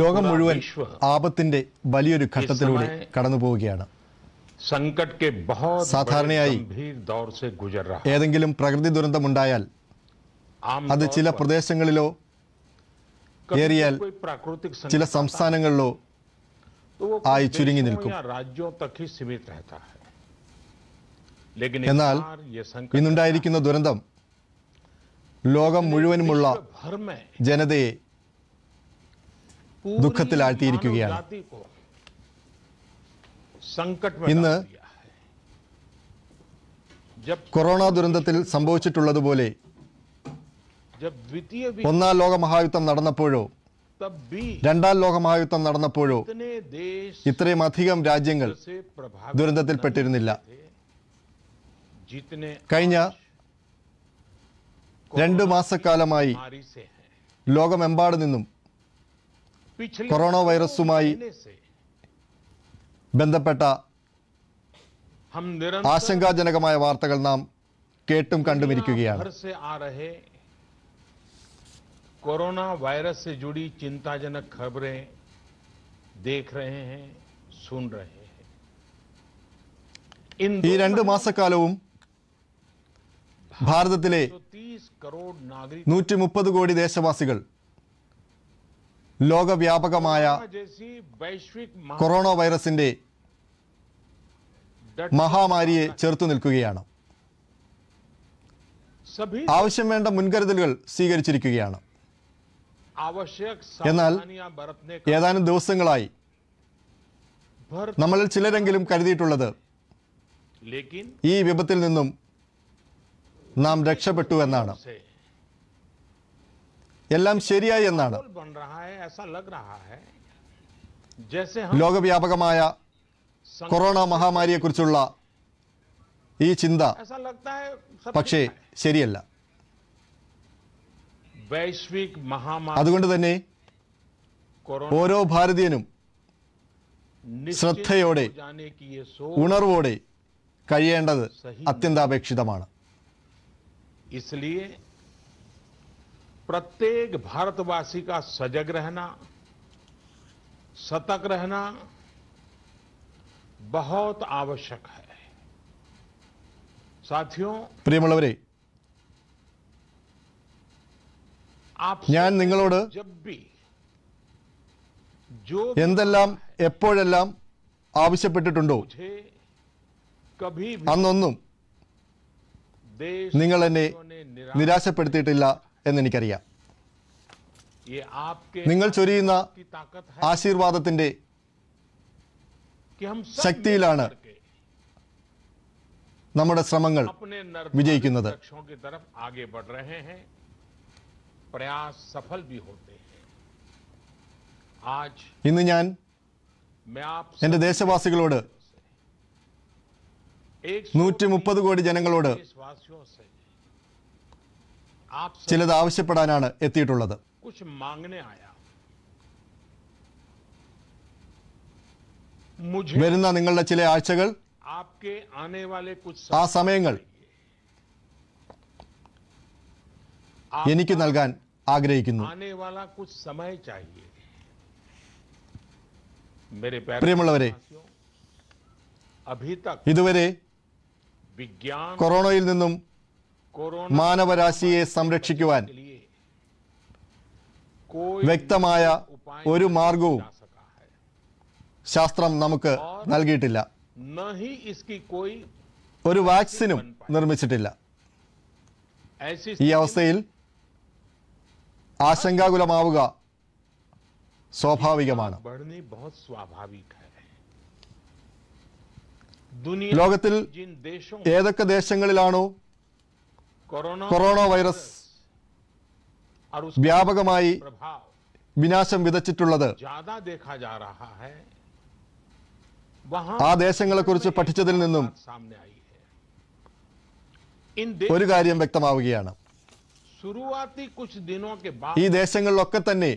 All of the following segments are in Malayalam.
ലോകം മുഴുവൻ ആപത്തിന്റെ വലിയൊരു ഘട്ടത്തിലൂടെ കടന്നു പോവുകയാണ് സാധാരണയായി ഏതെങ്കിലും പ്രകൃതി ദുരന്തമുണ്ടായാൽ അത് ചില പ്രദേശങ്ങളിലോ ഏറിയാൽ ചില സംസ്ഥാനങ്ങളിലോ ആയി ചുരുങ്ങി നിൽക്കും എന്നാൽ ഇന്നുണ്ടായിരിക്കുന്ന ദുരന്തം ലോകം മുഴുവനുമുള്ള ജനതയെ ദുഃഖത്തിലാഴ്ത്തിയിരിക്കുകയാണ് ഇന്ന് കൊറോണ ദുരന്തത്തിൽ സംഭവിച്ചിട്ടുള്ളതുപോലെ ഒന്നാം ലോക മഹായുദ്ധം നടന്നപ്പോഴോ രണ്ടാം ലോക മഹായുദ്ധം നടന്നപ്പോഴോ ഇത്രയും അധികം രാജ്യങ്ങൾ ദുരന്തത്തിൽപ്പെട്ടിരുന്നില്ല കഴിഞ്ഞ രണ്ട് മാസക്കാലമായി ലോകമെമ്പാട് നിന്നും കൊറോണ വൈറസുമായി ബന്ധപ്പെട്ട ആശങ്കാജനകമായ വാർത്തകൾ നാം കേട്ടും കണ്ടുമിരിക്കുകയാണ് കൊറോണ വൈറസ് से जुड़ी चिंताजनक खबरें देख रहे हैं सुन रहे हैं ഈ രണ്ട് മാസക്കാലവും ഭാരതത്തിലെ നൂറ്റി മുപ്പത് കോടി ദേശവാസികൾ ലോകവ്യാപകമായ കൊറോണ വൈറസിന്റെ മഹാമാരിയെ ചെറുത്തു നിൽക്കുകയാണ് ആവശ്യം വേണ്ട മുൻകരുതലുകൾ സ്വീകരിച്ചിരിക്കുകയാണ് എന്നാൽ ഏതാനും ദിവസങ്ങളായി നമ്മളിൽ ചിലരെങ്കിലും കരുതിയിട്ടുള്ളത് ഈ വിപത്തിൽ നിന്നും നാം രക്ഷപ്പെട്ടു എന്നാണ് എല്ലാം ശരിയായി എന്നാണ് ലോകവ്യാപകമായ കൊറോണ മഹാമാരിയെക്കുറിച്ചുള്ള ഈ ചിന്ത പക്ഷേ ശരിയല്ല അതുകൊണ്ട് തന്നെ ഓരോ ഭാരതീയനും ശ്രദ്ധയോടെ ഉണർവോടെ കഴിയേണ്ടത് അത്യന്താപേക്ഷിതമാണ് इसलिए प्रत्येक भारतवासी का सजग रहना सतर्क रहना बहुत आवश्यक है साथियों प्रियम आप या जब भी जो एप आवश्यप अंदर നിങ്ങൾ എന്നെ നിരാശപ്പെടുത്തിയിട്ടില്ല എന്നെനിക്കറിയാം നിങ്ങൾ ചൊരിയുന്ന ആശീർവാദത്തിൻ്റെ ശക്തിയിലാണ് നമ്മുടെ ശ്രമങ്ങൾ വിജയിക്കുന്നത് ഇന്ന് ഞാൻ എൻ്റെ ദേശവാസികളോട് നൂറ്റി മുപ്പത് കോടി ജനങ്ങളോട് ചിലത് ആവശ്യപ്പെടാനാണ് എത്തിയിട്ടുള്ളത് വരുന്ന നിങ്ങളുടെ ചില ആഴ്ചകൾ ആ സമയങ്ങൾ എനിക്ക് നൽകാൻ ആഗ്രഹിക്കുന്നു പ്രിയമുള്ളവരെ ഇതുവരെ കൊറോണയിൽ നിന്നും മാനവരാശിയെ സംരക്ഷിക്കുവാൻ വ്യക്തമായ ഒരു മാർഗവും ശാസ്ത്രം നമുക്ക് നൽകിയിട്ടില്ല ഒരു വാക്സിനും നിർമ്മിച്ചിട്ടില്ല ഈ അവസ്ഥയിൽ ആശങ്കാകുലമാവുക സ്വാഭാവികമാണ് ലോകത്തിൽ ഏതൊക്കെ ദേശങ്ങളിലാണോ കൊറോണ വൈറസ് വ്യാപകമായി വിനാശം വിതച്ചിട്ടുള്ളത് ആ ദേശങ്ങളെക്കുറിച്ച് പഠിച്ചതിൽ നിന്നും ഒരു കാര്യം വ്യക്തമാവുകയാണ് ഈ ദേശങ്ങളിലൊക്കെ തന്നെ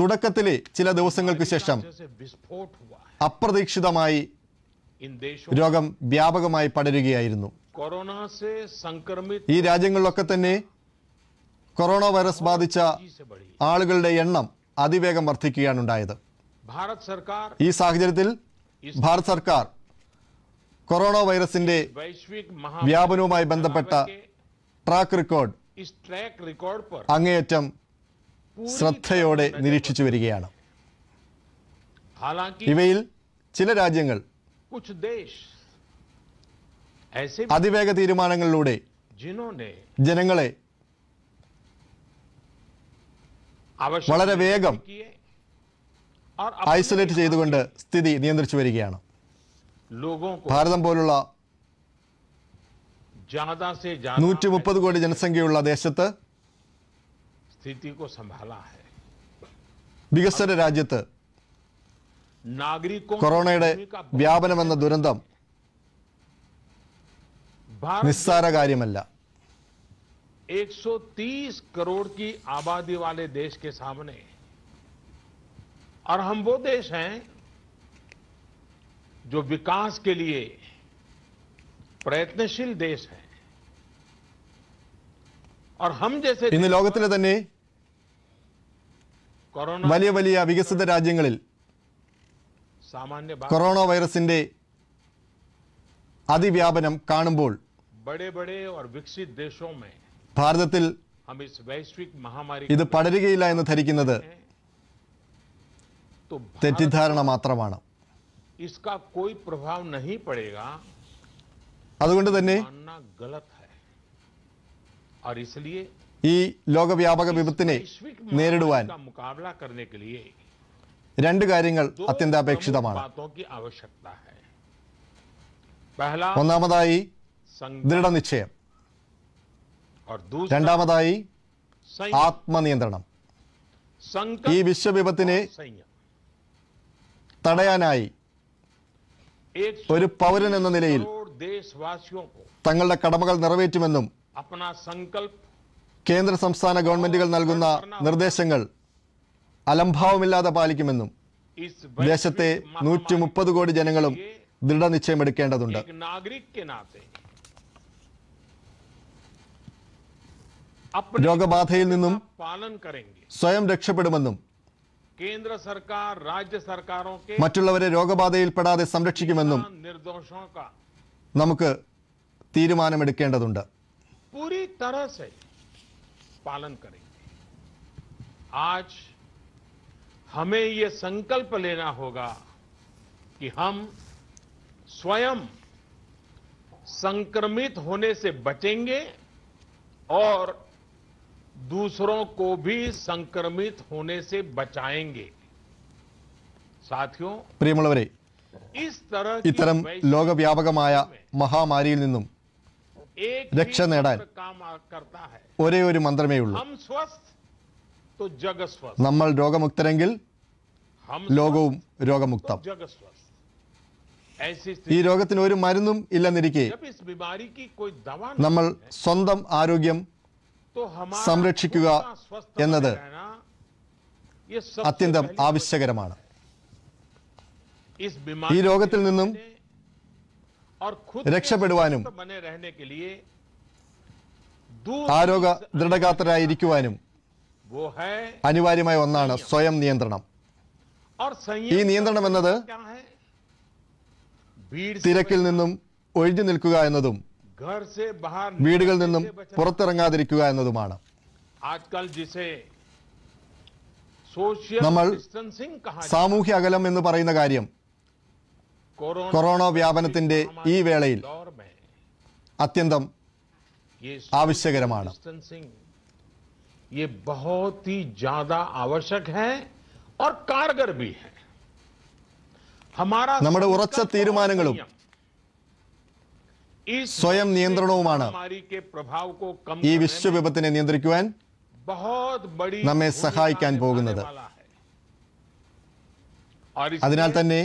തുടക്കത്തിലെ ചില ദിവസങ്ങൾക്ക് ശേഷം അപ്രതീക്ഷിതമായി രോഗം വ്യാപകമായി പടരുകയായിരുന്നു ഈ രാജ്യങ്ങളിലൊക്കെ തന്നെ കൊറോണ വൈറസ് ബാധിച്ച ആളുകളുടെ എണ്ണം അതിവേഗം വർദ്ധിക്കുകയാണ് ഉണ്ടായത് ഈ സാഹചര്യത്തിൽ ഭാരത് സർക്കാർ കൊറോണ വൈറസിന്റെ വ്യാപനവുമായി ബന്ധപ്പെട്ട ട്രാക്ക് റെക്കോർഡ് അങ്ങേയറ്റം ശ്രദ്ധയോടെ നിരീക്ഷിച്ചു വരികയാണ് ഇവയിൽ ചില രാജ്യങ്ങൾ അതിവേഗ തീരുമാനങ്ങളിലൂടെ ജനങ്ങളെ വളരെ വേഗം ഐസൊലേറ്റ് ചെയ്തുകൊണ്ട് സ്ഥിതി നിയന്ത്രിച്ചു വരികയാണ് ഭാരതം പോലുള്ള നൂറ്റി മുപ്പത് കോടി ജനസംഖ്യയുള്ള ദേശത്ത് വികസന രാജ്യത്ത് कोरोना व्यापनम दुर निसार क्यम एक सौ तीस करोड़ की आबादी वाले देश के सामने और हम वो देश हैं जो विकास के लिए प्रयत्नशील देश है और हम जैसे इन लोक वाली वाली विकसित राज्य കൊറോണ വൈറസിന്റെ അതിവ്യാപനം കാണുമ്പോൾ ഭാരതത്തിൽ ഇത് പടരുകയില്ല എന്ന് ധരിക്കുന്നത് തെറ്റിദ്ധാരണ മാത്രമാണ് അതുകൊണ്ട് തന്നെ ഈ ലോകവ്യാപക വിപത്തിനെ നേരിടുവാൻ രണ്ട് കാര്യങ്ങൾ അത്യന്താപേക്ഷിതമാണ് ഒന്നാമതായി ദൃഢനിശ്ചയം രണ്ടാമതായി ആത്മനിയന്ത്രണം ഈ വിശ്വവിപത്തിനെ തടയാനായി ഒരു പൗരൻ എന്ന നിലയിൽ തങ്ങളുടെ കടമകൾ നിറവേറ്റുമെന്നും കേന്ദ്ര സംസ്ഥാന ഗവൺമെന്റുകൾ നൽകുന്ന നിർദ്ദേശങ്ങൾ അലംഭാവമില്ലാതെ പാലിക്കുമെന്നും ദേശത്തെ നൂറ്റി മുപ്പത് കോടി ജനങ്ങളും ദൃഢനിശ്ചയമെടുക്കേണ്ടതുണ്ട് രോഗബാധയിൽ നിന്നും സ്വയം രക്ഷപ്പെടുമെന്നും കേന്ദ്ര സർക്കാർ രാജ്യ സർക്കാരോ മറ്റുള്ളവരെ രോഗബാധയിൽപ്പെടാതെ സംരക്ഷിക്കുമെന്നും നമുക്ക് തീരുമാനമെടുക്കേണ്ടതുണ്ട് പാലൻ ആജ് हमें ये संकल्प लेना होगा कि हम स्वयं संक्रमित होने से बचेंगे और दूसरों को भी संक्रमित होने से बचाएंगे साथियों प्रियम इस तरह इतम लोकव्यापक महामारी एक रक्ष ने काम करता है मंत्रमे हम स्वस्थ നമ്മൾ രോഗമുക്തരെങ്കിൽ ലോകവും രോഗമുക്തം ഈ രോഗത്തിന് ഒരു മരുന്നും ഇല്ലെന്നിരിക്കെ നമ്മൾ സ്വന്തം ആരോഗ്യം സംരക്ഷിക്കുക എന്നത് അത്യന്തം ആവശ്യകരമാണ് ഈ രോഗത്തിൽ നിന്നും രക്ഷപ്പെടുവാനും ആരോഗ്യ ദൃഢഗാത്രരായിരിക്കുവാനും അനിവാര്യമായ ഒന്നാണ് സ്വയം നിയന്ത്രണം ഈ നിയന്ത്രണം എന്നത് തിരക്കിൽ നിന്നും ഒഴിഞ്ഞു നിൽക്കുക എന്നതും വീടുകളിൽ നിന്നും പുറത്തിറങ്ങാതിരിക്കുക എന്നതുമാണ് നമ്മൾ സാമൂഹ്യ അകലം എന്ന് പറയുന്ന കാര്യം കൊറോണ വ്യാപനത്തിന്റെ ഈ വേളയിൽ അത്യന്തം ആവശ്യകരമാണ് ये बहुत ही ज्यादा आवश्यक है और कारगर भी है हमारा നമ്മുടെ ഉറച്ച തീരുമാനങ്ങളും സ്വയം നിയന്ത്രണവുമാണ് ഈ വിശ്വവിപത്തിനെ നിയന്ത്രിക്കുവാൻ നമ്മെ സഹായിക്കാൻ പോകുന്നത് അതിനാൽ തന്നെ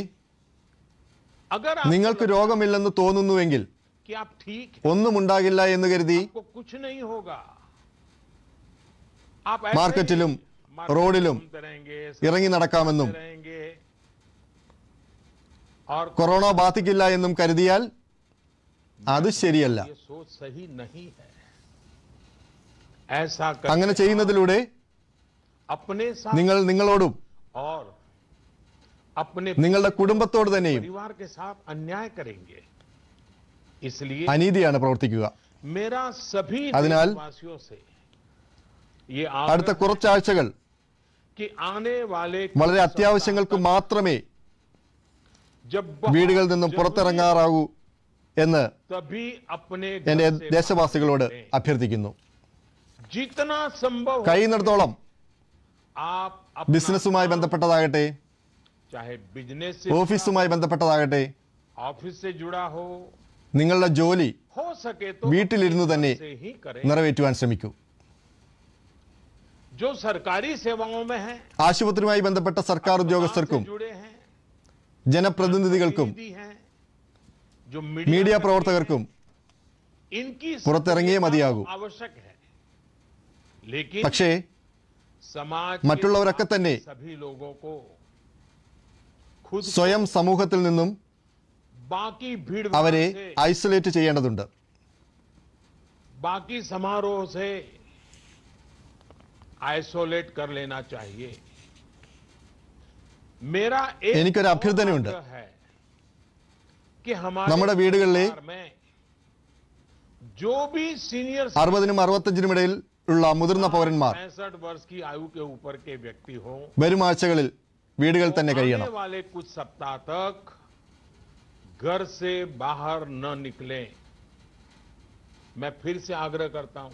നിങ്ങൾക്ക് രോഗമില്ലെന്ന് തോന്നുന്നുവെങ്കിൽ ഒന്നും ഉണ്ടാകില്ല എന്ന് കരുതി മാർക്കറ്റിലും റോഡിലും ഇറങ്ങി നടക്കാമെന്നും കൊറോണ ബാധിക്കില്ല എന്നും കരുതിയാൽ അത് ശരിയല്ല അങ്ങനെ ചെയ്യുന്നതിലൂടെ നിങ്ങൾ നിങ്ങളോടും നിങ്ങളുടെ കുടുംബത്തോട് തന്നെയും അനീതിയാണ് പ്രവർത്തിക്കുക അതിനാൽ അടുത്ത കുറച്ചാഴ്ചകൾ വളരെ അത്യാവശ്യങ്ങൾക്ക് മാത്രമേ വീടുകളിൽ നിന്നും പുറത്തിറങ്ങാറാവൂ എന്ന് എന്റെ ദേശവാസികളോട് അഭ്യർത്ഥിക്കുന്നു കഴിയുന്നിടത്തോളം ബിസിനസ്സുമായി ബന്ധപ്പെട്ടതാകട്ടെ ഓഫീസുമായി ബന്ധപ്പെട്ടതാകട്ടെ നിങ്ങളുടെ ജോലി വീട്ടിലിരുന്ന് തന്നെ നിറവേറ്റുവാൻ ശ്രമിക്കൂ ആശുപത്രിയുമായി ബന്ധപ്പെട്ട സർക്കാർ ഉദ്യോഗസ്ഥർക്കും ജനപ്രതിനിധികൾക്കും മീഡിയ പ്രവർത്തകർക്കും പുറത്തിറങ്ങിയേ മതിയാകൂ പക്ഷേ മറ്റുള്ളവരൊക്കെ തന്നെ സ്വയം സമൂഹത്തിൽ നിന്നും അവരെ ഐസൊലേറ്റ് ചെയ്യേണ്ടതുണ്ട് ബാക്കി സമാരോഹ ഐസോലേറ്റ് कर लेना चाहिए मेरा എനിക്കൊരു അഭ്യർത്ഥനയുണ്ട് നമ്മുടെ വീടുകളിലെ അറുപതിനും അറുപത്തഞ്ചിനും ഇടയിൽ ഉള്ള മുതിർന്ന പൗരന്മാർ വരും ആഴ്ചകളിൽ വീടുകളിൽ തന്നെ കഴിയണം घर से बाहर न निकलें मैं फिर से आग्रह करता हूं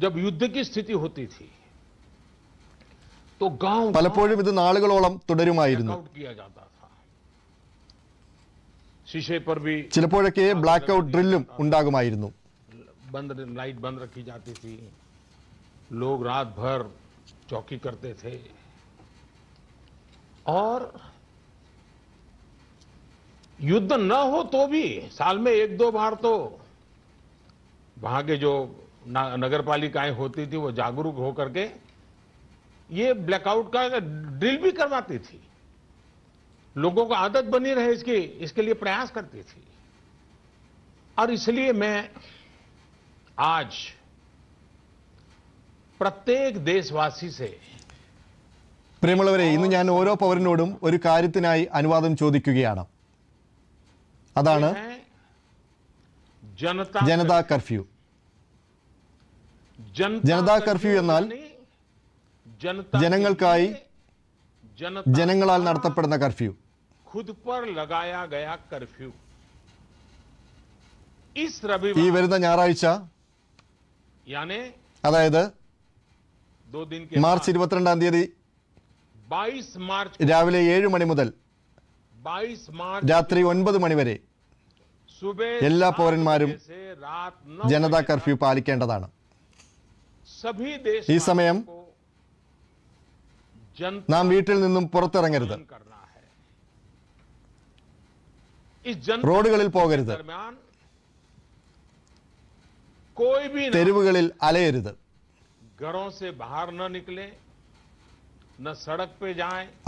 जब युद्ध की स्थिति होती थी तो गांव പലപ്പോഴും ഇത് നാളുകളോളം തുടരുമായിരുന്നു ചിലപ്പോഴൊക്കെ ബ്ലാക്ക് ഔട്ട് ഡ്രില്ലും बंद लाइट बंद रखी जाती थी लोग रात भर चौकी करते थे और युद्ध न हो तो भी साल में एक दो बार तो वहां के जो नगर पालिकाएं होती थी वो जागरूक होकर के ये ब्लैकआउट का ड्रिल भी करवाती थी लोगों को आदत बनी रहे इसकी इसके लिए प्रयास करती थी और इसलिए मैं आज प्रत्येक देशवासी से പ്രിയമുള്ളവരെ ഇന്ന് ഞാൻ ഓരോ പൗരനോടും ഒരു കാര്യത്തിനായി അനുവാദം ചോദിക്കുകയാണ് അതാണ് ജനതാ കർഫ്യൂ ജനതാ കർഫ്യൂ എന്നാൽ ജനങ്ങൾക്കായി ജനങ്ങളാൽ നടത്തപ്പെടുന്ന കർഫ്യൂ ഈ വരുന്ന ഞായറാഴ്ച അതായത് മാർച്ച് ഇരുപത്തിരണ്ടാം തീയതി രാവിലെ ഏഴ് മണി മുതൽ രാത്രി ഒൻപത് മണി വരെ എല്ലാ പൗരന്മാരും ജനതാ കർഫ്യൂ പാലിക്കേണ്ടതാണ് ഈ സമയം നാം വീട്ടിൽ നിന്നും പുറത്തിറങ്ങരുത് റോഡുകളിൽ പോകരുത് തെരുവുകളിൽ അലയരുത്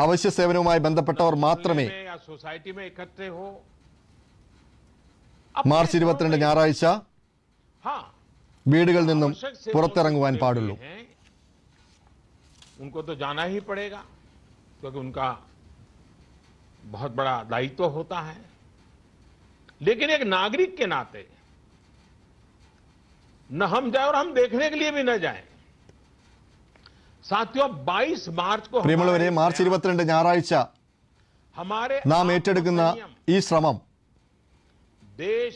അവശ്യ സേവനവുമായി ബന്ധപ്പെട്ടവർ മാത്രമേ മാർച്ച് ഇരുപത്തിരണ്ട് ഞായറാഴ്ച വീടുകളിൽ पा उनको तो जाना ही पड़ेगा क्योंकि उनका बहुत बड़ा दायित्व होता है लेकिन एक नागरिक के नाते न हम जाए और हम देखने के लिए भी न जाए साथियों 22 मार्च को मार्च इंड या हमारे नाम ऐटे ഈ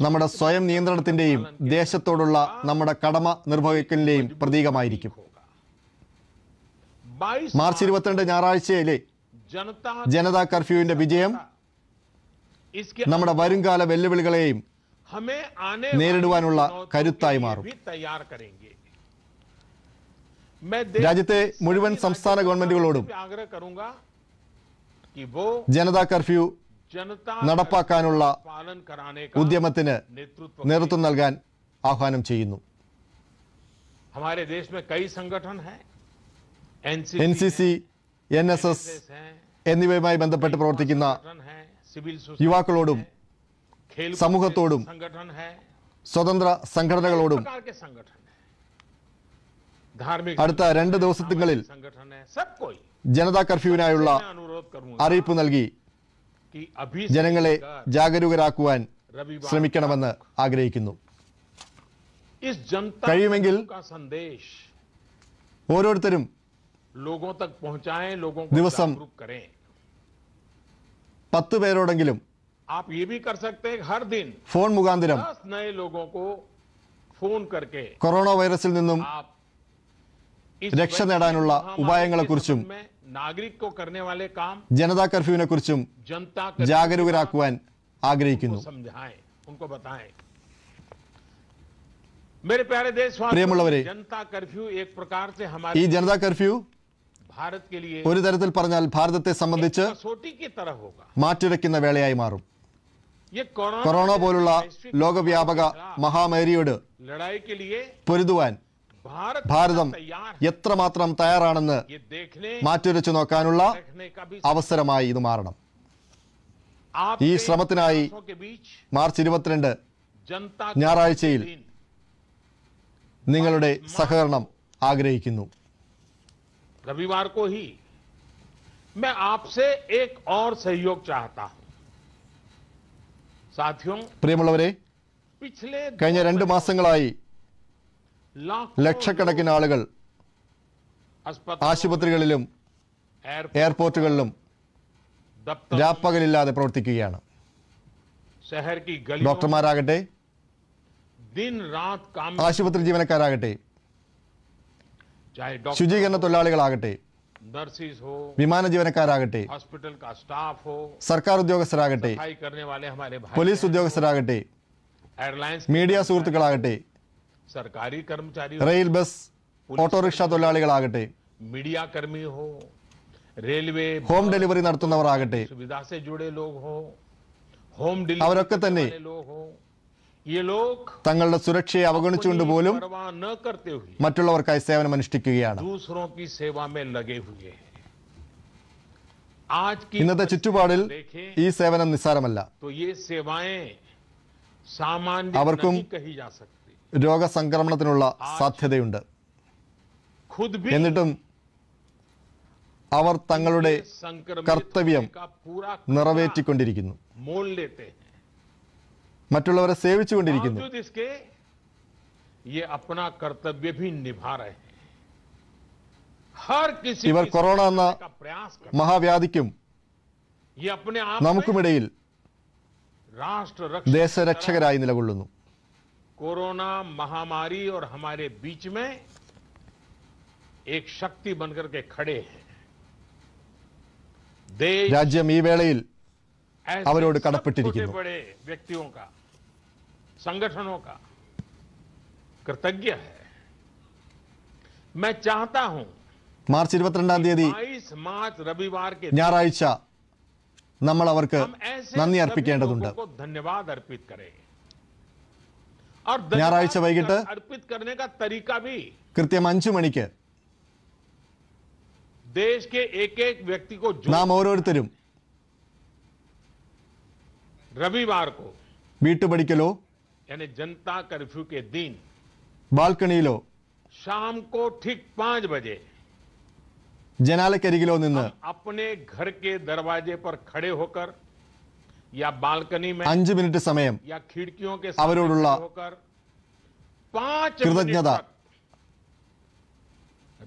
നമ്മുടെ സ്വയം നിയന്ത്രണത്തിന്റെയും ദേശത്തോടുള്ള നമ്മുടെ കടമ നിർവഹിക്കലിന്റെയും പ്രതീകമായിരിക്കും മാർച്ച് ഇരുപത്തിരണ്ട് ഞായറാഴ്ചയിലെ ജനതാ കർഫ്യൂവിന്റെ വിജയം നമ്മുടെ വരുംകാല വെല്ലുവിളികളെയും നേരിടുവാനുള്ള കരുത്തായി മാറും രാജ്യത്തെ മുഴുവൻ സംസ്ഥാന ഗവൺമെന്റുകളോടും ജനതാ കർഫ്യൂ നടപ്പാക്കാനുള്ള ഉദ്യമത്തിന് നേതൃത്വം നൽകാൻ ആഹ്വാനം ചെയ്യുന്നു N C C N S S എന്നിവയുമായി ബന്ധപ്പെട്ട് പ്രവർത്തിക്കുന്ന യുവാക്കളോടും സമൂഹത്തോടും സ്വതന്ത്ര സംഘടനകളോടും അടുത്ത രണ്ട് ദിവസത്തിങ്ങളിൽ ജനതാ കർഫ്യൂവിനായുള്ള അറിയിപ്പ് നൽകി ജനങ്ങളെ ജാഗരൂകരാക്കുവാൻ ശ്രമിക്കണമെന്ന് ആഗ്രഹിക്കുന്നു കഴിയുമെങ്കിൽ ഓരോരുത്തരും ദിവസം പത്ത് പേരോടെങ്കിലും ഫോൺ മുഖാന്തരം കൊറോണ വൈറസിൽ നിന്നും രക്ഷ നേടാനുള്ള ഉപായങ്ങളെക്കുറിച്ചും ജനതാ കർഫ്യൂവിനെ കർഫ്യൂവിനെക്കുറിച്ചും ജാഗരൂകരാക്കുവാൻ ആഗ്രഹിക്കുന്നു പ്രിയമുള്ളവരെ ഈ ജനതാ കർഫ്യൂ ഒരു തരത്തിൽ പറഞ്ഞാൽ ഭാരതത്തെ സംബന്ധിച്ച് മാറ്റിവെക്കുന്ന വേളയായി മാറും കൊറോണ പോലുള്ള ലോകവ്യാപക മഹാമാരിയോട് പൊരുതുവാൻ ഭാരതം എത്രമാത്രം തയ്യാറാണെന്ന് മാറ്റുരച്ചു നോക്കാനുള്ള അവസരമായി ഇത് മാറണം ഈ ശ്രമത്തിനായി മാർച്ച് ഇരുപത്തിരണ്ട് ഞായറാഴ്ചയിൽ നിങ്ങളുടെ സഹകരണം ആഗ്രഹിക്കുന്നു रविवार പ്രിയമുള്ളവരെ കഴിഞ്ഞ രണ്ട് മാസങ്ങളായി ലക്ഷക്കണക്കിന് ആളുകൾ ആശുപത്രികളിലും എയർപോർട്ടുകളിലും രാപ്പകലില്ലാതെ പ്രവർത്തിക്കുകയാണ് ഡോക്ടർമാരാകട്ടെ ആശുപത്രി ജീവനക്കാരാകട്ടെ ശുചീകരണ തൊഴിലാളികളാകട്ടെ വിമാന ജീവനക്കാരാകട്ടെ സർക്കാർ ഉദ്യോഗസ്ഥരാകട്ടെ പോലീസ് ഉദ്യോഗസ്ഥരാകട്ടെ മീഡിയ സുഹൃത്തുക്കളാകട്ടെ സർക്കാരി കർമ്മചാരി റെയിൽ ബസ് ഓട്ടോറിക്ഷ തൊഴിലാളികളാകട്ടെ മീഡിയ കർമ്മി ഹോ റെയിൽവേ ഹോം ഡെലിവറി നടത്തുന്നവർ ആകട്ടെ അവരൊക്കെ തന്നെ തങ്ങളുടെ സുരക്ഷയെ അവഗണിച്ചുകൊണ്ട് പോലും മറ്റുള്ളവർക്കായി സേവനം അനുഷ്ഠിക്കുകയാണ് ഇന്നത്തെ ചുറ്റുപാടിൽ ഈ സേവനം നിസ്സാരമല്ല അവർക്കും രോഗസംക്രമണത്തിനുള്ള സാധ്യതയുണ്ട് എന്നിട്ടും അവർ തങ്ങളുടെ കർത്തവ്യം നിറവേറ്റിക്കൊണ്ടിരിക്കുന്നു മറ്റുള്ളവരെ സേവിച്ചുകൊണ്ടിരിക്കുന്നു ഇവർ കൊറോണ എന്ന മഹാവ്യാധിക്കും നമുക്കുമിടയിൽ ദേശരക്ഷകരായി നിലകൊള്ളുന്നു कोरोना महामारी और हमारे बीच में एक शक्ति बनकर के खड़े हैं देश राज्य वे बड़े व्यक्तियों का संगठनों का कृतज्ञ है मैं चाहता हूं मार्च इंडी बाईस मार्च रविवार के या नाम नंदी अर्पण धन्यवाद अर्पित करें अर्पित करने का तरीका भी ഞായറാഴ്ച വൈകിട്ട് കൃത്യം അഞ്ചു മണിക്ക് നാം ഓരോരുത്തരും रविवार को बीट बड़ी के लो यानी जनता कर्फ्यू के दिन बालकनी लो शाम को ठीक पांच बजे जनाले के रिगिलो निन्न अपने घर के दरवाजे पर खड़े होकर बालकनी में अंज मिनट समय या खिड़कियों के होकर पांच कृतज्ञता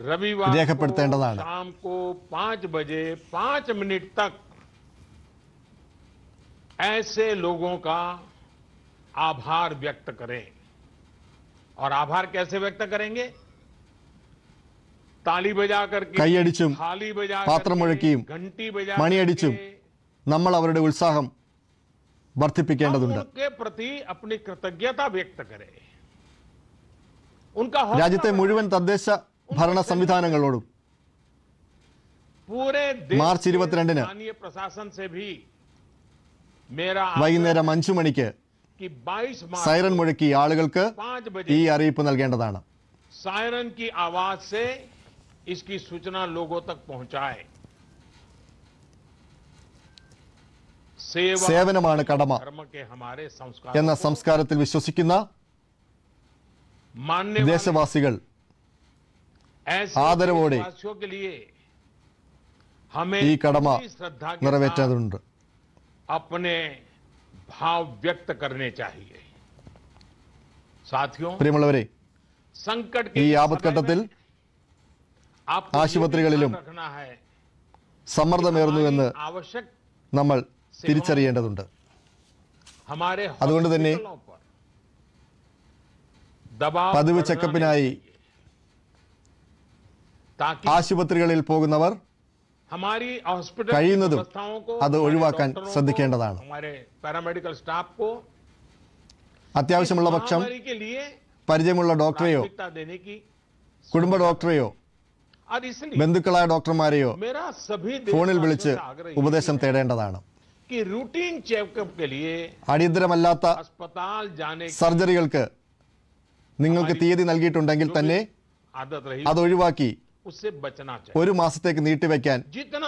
रविवार शाम को पांच बजे पांच मिनट तक ऐसे लोगों का आभार व्यक्त करें और आभार कैसे व्यक्त करेंगे ताली बजा करके कई अड़ी थाली बजा पात्र मुड़की घंटी बजा मणि अड़ी नाम उत्साह വർദ്ധിപ്പിക്കേണ്ടതുണ്ട് രാജ്യത്തെ മുഴുവൻ തദ്ദേശ ഭരണ സംവിധാനങ്ങളോടും മാർച്ച് ഇരുപത്തിരണ്ടിന് വൈകുന്നേരം അഞ്ചു മണിക്ക് സൈറൻ മുഴക്കി ആളുകൾക്ക് ഈ അറിയിപ്പ് നൽകേണ്ടതാണ് സൈറൻ की आवाज से इसकी सूचना लोगों तक पहुंचाए സേവനമാണ് കടമ എന്ന സംസ്കാരത്തിൽ വിശ്വസിക്കുന്ന ദേശവാസികൾ ആദരവോടെ ഈ കടമ നിറവേറ്റാറുണ്ട് പ്രിയമുള്ളവരെ ഈ ആപത്ഘട്ടത്തിൽ ആശുപത്രികളിലും സമ്മർദ്ദമേറുന്നുവെന്ന് നമ്മൾ തിരിച്ചറിയേണ്ടതുണ്ട് അതുകൊണ്ട് തന്നെ പതിവ് ചെക്കപ്പിനായി ആശുപത്രികളിൽ പോകുന്നവർ കഴിയുന്നതും അത് ഒഴിവാക്കാൻ ശ്രദ്ധിക്കേണ്ടതാണ് അത്യാവശ്യമുള്ള പക്ഷം പരിചയമുള്ള ഡോക്ടറെയോ കുടുംബ ഡോക്ടറെയോ ബന്ധുക്കളായ ഡോക്ടർമാരെയോ ഫോണിൽ വിളിച്ച് ഉപദേശം തേടേണ്ടതാണ് कि रूटीन चेकअप के लिए अस्पताल जाने की സർജറികൾക്ക് നിങ്ങൾക്ക് തീയതി उससे बचना चाहिए जितना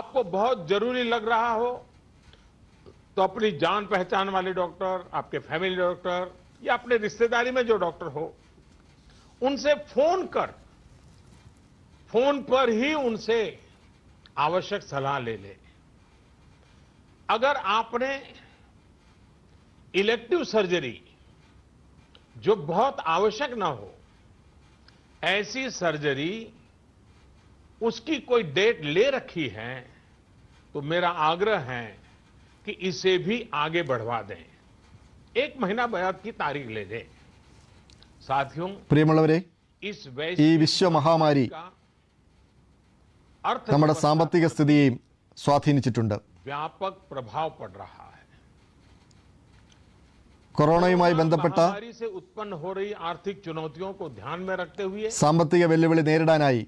आपको बहुत जरूरी लग रहा हो तो अपनी जान पहचान वाले डॉक्टर आपके फैमिली डॉक्टर या अपने रिश्तेदारी में जो डॉक्टर हो उनसे फोन कर फोन पर ही उनसे आवश्यक सलाह ले ले अगर आपने इलेक्टिव सर्जरी जो बहुत आवश्यक ना हो ऐसी सर्जरी उसकी कोई डेट ले रखी है तो मेरा आग्रह है कि इसे भी आगे बढ़वा दें एक महीना बयात की तारीख ले लें साथियों विश्व महामारी का നമ്മുടെ സാമ്പത്തിക സ്ഥിതിയെയും സ്വാധീനിച്ചിട്ടുണ്ട് കൊറോണയുമായി ബന്ധപ്പെട്ട സാമ്പത്തിക വെല്ലുവിളി നേരിടാനായി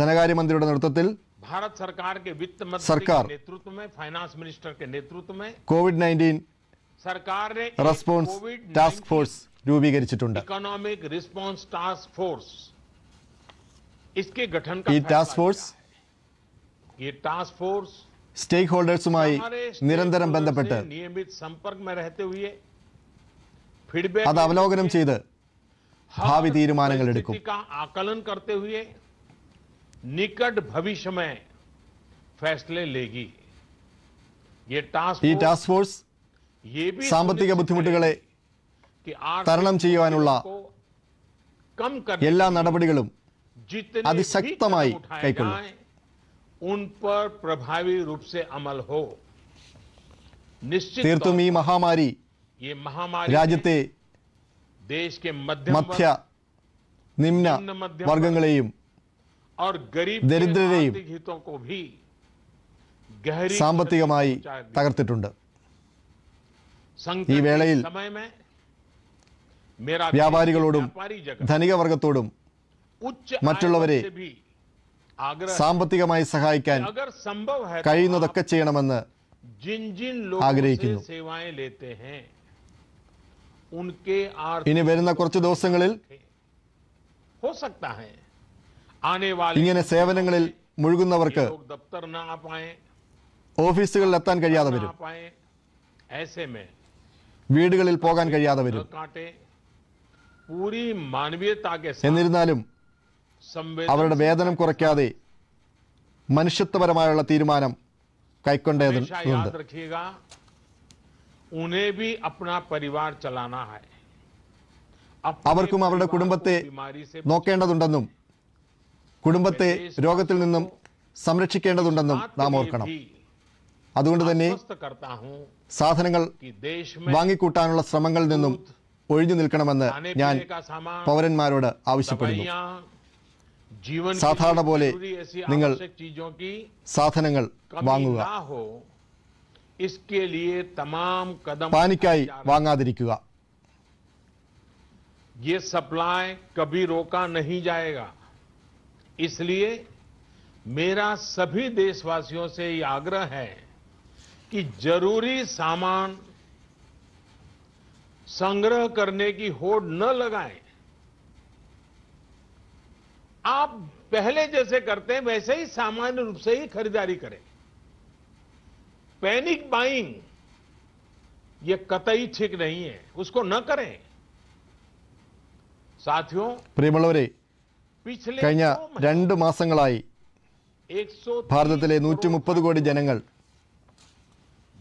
ധനകാര്യമന്ത്രിയുടെ നേതൃത്വത്തിൽ भारत सरकार के वित्त मंत्री के नेतृत्व में फाइनेंस मिनिस्टर के नेतृत्व में കോവിഡ് നയൻറ്റീൻ സർക്കാർ റെസ്പോൺസ് ടാസ്ക് ഫോഴ്സ് രൂപീകരിച്ചിട്ടുണ്ട് ഇക്കണോമിക് റിസ്പോൺസ് ടാസ്ക് ഫോഴ്സ് इसके गठन ഈ ടാസ്ക് ഫോഴ്സ് ये टास्क फोर्स സ്റ്റേക്ക് ഹോൾഡേഴ്സുമായി നിരന്തരം ബന്ധപ്പെട്ട് നിയമിത് സമ്പർക്ക അത് അവലോകനം ചെയ്ത് ഭാവി തീരുമാനങ്ങൾ എടുക്കും ആകലൻ കർത്തെ ഹുയെ നികട് ഭവിഷ്യമേ ഫൈസലെ ലേഗി ഈ ടാസ്ക് ഫോഴ്സ് സാമ്പത്തിക ബുദ്ധിമുട്ടുകളെ തരണം ചെയ്യുവാനുള്ള എല്ലാ നടപടികളും അതിശക്തമായി കൈക്കൊള്ളും തീർത്തും ഈ മഹാമാരി രാജ്യത്തെ മധ്യ നിമ്ന വർഗങ്ങളെയും ദരിദ്രരെയും സാമ്പത്തികമായി തകർത്തിട്ടുണ്ട് ഈ വേളയിൽ വ്യാപാരികളോടും ധനികവർഗത്തോടും മറ്റുള്ളവരെ സാമ്പത്തികമായി സഹായിക്കാൻ കഴിയുന്നതൊക്കെ ചെയ്യണമെന്ന് ആഗ്രഹിക്കുന്നു ഇനി വരുന്ന കുറച്ച് ദിവസങ്ങളിൽ ഇങ്ങനെ സേവനങ്ങളിൽ മുഴുകുന്നവർക്ക് ഓഫീസുകളിൽ എത്താൻ കഴിയാതെ വരും വീടുകളിൽ പോകാൻ കഴിയാതെ വരും എന്നിരുന്നാലും അവരുടെ വേതനം കുറയ്ക്കാതെ മനുഷ്യത്വപരമായുള്ള തീരുമാനം കൈക്കൊണ്ടതുണ്ട് അവർക്കും അവരുടെ കുടുംബത്തെ നോക്കേണ്ടതുണ്ടെന്നും കുടുംബത്തെ രോഗത്തിൽ നിന്നും സംരക്ഷിക്കേണ്ടതുണ്ടെന്നും നാം ഓർക്കണം അതുകൊണ്ട് തന്നെ സാധനങ്ങൾ വാങ്ങിക്കൂട്ടാനുള്ള ശ്രമങ്ങളിൽ നിന്നും ഒഴിഞ്ഞു നിൽക്കണമെന്ന് ഞാൻ പൗരന്മാരോട് ആവശ്യപ്പെടുന്നു साधारण बोले സാധാരണ പോലെ നിങ്ങൾ സാധനങ്ങൾ വാങ്ങുക പാനിക്കായി വാങ്ങാതിരിക്കുക ये सप्लाई कभी रोका नहीं जाएगा इसलिए मेरा सभी देशवासियों से ये आग्रह है कि जरूरी सामान संग्रह करने की होड़ न लगाएं आप पहले जैसे करते हैं वैसे ही सामान्य रूप से ही खरीदारी करें पैनिक बाइंग ये कतई ठीक नहीं है उसको न करें साथियों प्रेमलवरे पिछले कई रु मस भारत नूट जन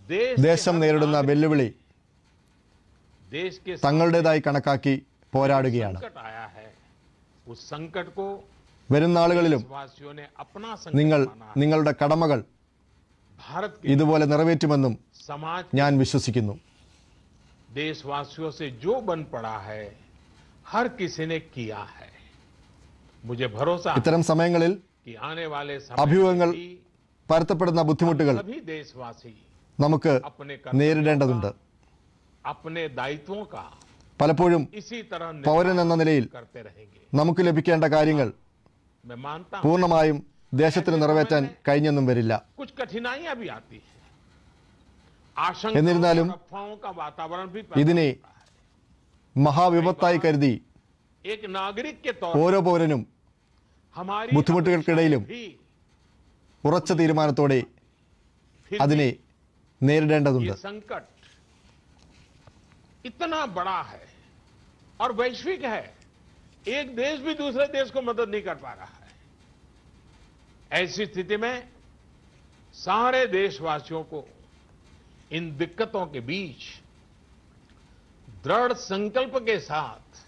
देश देश के वी कनका संकट आया है उस संकट को വരും നാളുകളിലും നിങ്ങൾ നിങ്ങളുടെ കടമകൾ ഇതുപോലെ നിറവേറ്റുമെന്നും ഞാൻ വിശ്വസിക്കുന്നു जो बन पड़ा है हर किसी ने किया है मुझे भरोसा ഇത്തരം സമയങ്ങളിൽ അഭിമുഖങ്ങൾ പരത്തപ്പെടുന്ന ബുദ്ധിമുട്ടുകൾ നമുക്ക് നേരിടേണ്ടതുണ്ട് പലപ്പോഴും പൗരൻ എന്ന നിലയിൽ നമുക്ക് ലഭിക്കേണ്ട കാര്യങ്ങൾ പൂർണ്ണമായും ദേശത്തിന് നിറവേറ്റാൻ കഴിഞ്ഞെന്നും വരില്ല എന്നിരുന്നാലും ഇതിനെ മഹാവിപത്തായി കരുതി ഓരോ പൗരനും ബുദ്ധിമുട്ടുകൾക്കിടയിലും ഉറച്ച തീരുമാനത്തോടെ അതിനെ നേരിടേണ്ടതുണ്ട് ഇത്തന ബഡാ ഹൈ വൈശ്വിക ഹൈ एक देश भी दूसरे देश को मदद नहीं कर पा रहा है ऐसी स्थिति में सारे देशवासियों को इन दिक्कतों के बीच दृढ़ संकल्प के साथ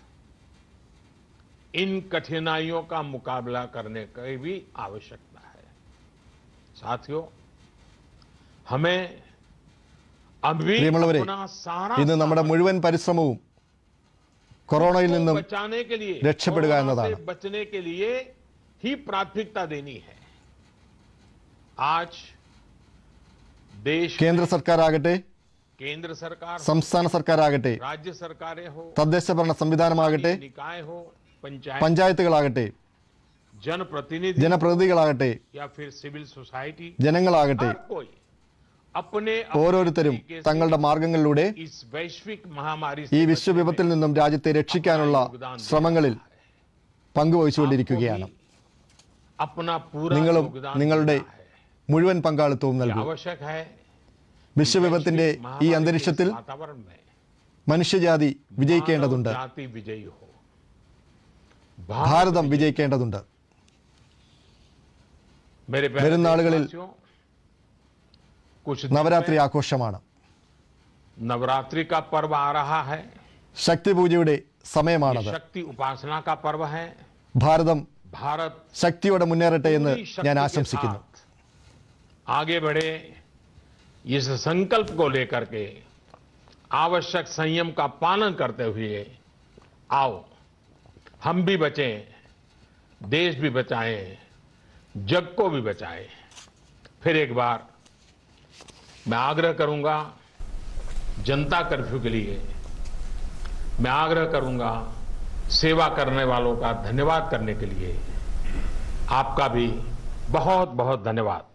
इन कठिनाइयों का मुकाबला करने की भी आवश्यकता है साथियों हमें अभी सारा इन മുഴുവൻ പരിശ്രമവും കൊറോണയിൽ നിന്നും രക്ഷപ്പെടുക എന്നതാണ് കേന്ദ്ര സർക്കാർ ആകട്ടെ കേന്ദ്ര സർക്കാർ സംസ്ഥാന സർക്കാർ ആകട്ടെ രാജ്യ സർക്കാരെ തദ്ദേശ ഭരണ സംവിധാനമാകട്ടെ പഞ്ചായത്തുകളാകട്ടെ ജനപ്രതിനിധി ജനപ്രതിനിധികളാകട്ടെ സിവിൽ സൊസൈറ്റി ജനങ്ങളാകട്ടെ ഓരോരുത്തരും തങ്ങളുടെ മാർഗങ്ങളിലൂടെ ഈ വിശ്വവിപത്തിൽ നിന്നും രാജ്യത്തെ രക്ഷിക്കാനുള്ള ശ്രമങ്ങളിൽ പങ്കുവഹിച്ചുകൊണ്ടിരിക്കുകയാണ് നിങ്ങളും നിങ്ങളുടെ മുഴുവൻ പങ്കാളിത്തവും നൽകും വിശ്വവിപത്തിന്റെ ഈ അന്തരീക്ഷത്തിൽ മനുഷ്യജാതി വിജയിക്കേണ്ടതുണ്ട് ഭാരതം വിജയിക്കേണ്ടതുണ്ട് വരുന്ന ആളുകളിൽ कुछ नवरात्रि आघोष नवरात्रि का पर्व आ रहा है शक्ति पूजा समय माना शक्ति उपासना का पर्व है भारत भारत शक्ति मेरटे आशंस आगे बढ़े इस संकल्प को लेकर के आवश्यक संयम का पालन करते हुए आओ हम भी बचें देश भी बचाएं जग को भी बचाएं फिर एक बार मैं आग्रह करूंगा जनता कर्फ्यू के लिए मैं आग्रह करूंगा सेवा करने वालों का धन्यवाद करने के लिए आपका भी बहुत बहुत धन्यवाद